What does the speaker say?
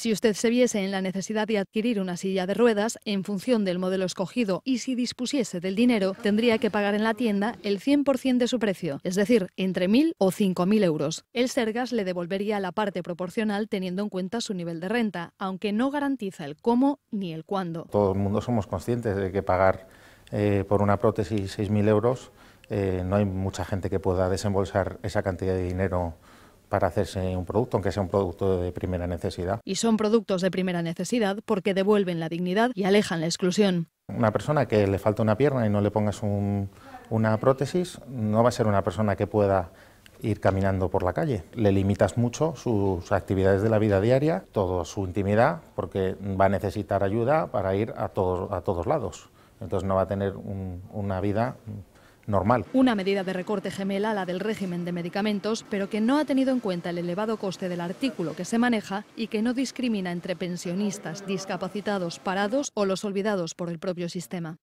Si usted se viese en la necesidad de adquirir una silla de ruedas en función del modelo escogido y si dispusiese del dinero, tendría que pagar en la tienda el 100% de su precio, es decir, entre 1.000 o 5.000 euros. El Sergas le devolvería la parte proporcional teniendo en cuenta su nivel de renta, aunque no garantiza el cómo ni el cuándo. Todo el mundo somos conscientes de que pagar eh, por una prótesis 6.000 euros, eh, no hay mucha gente que pueda desembolsar esa cantidad de dinero para hacerse un producto, aunque sea un producto de primera necesidad. Y son productos de primera necesidad porque devuelven la dignidad y alejan la exclusión. Una persona que le falta una pierna y no le pongas una prótesis no va a ser una persona que pueda ir caminando por la calle. Le limitas mucho sus actividades de la vida diaria, toda su intimidad, porque va a necesitar ayuda para ir a, a todos lados. Entonces no va a tener una vida normal. Una medida de recorte gemela a la del régimen de medicamentos, pero que no ha tenido en cuenta el elevado coste del artículo que se maneja y que no discrimina entre pensionistas, discapacitados, parados o los olvidados por el propio sistema.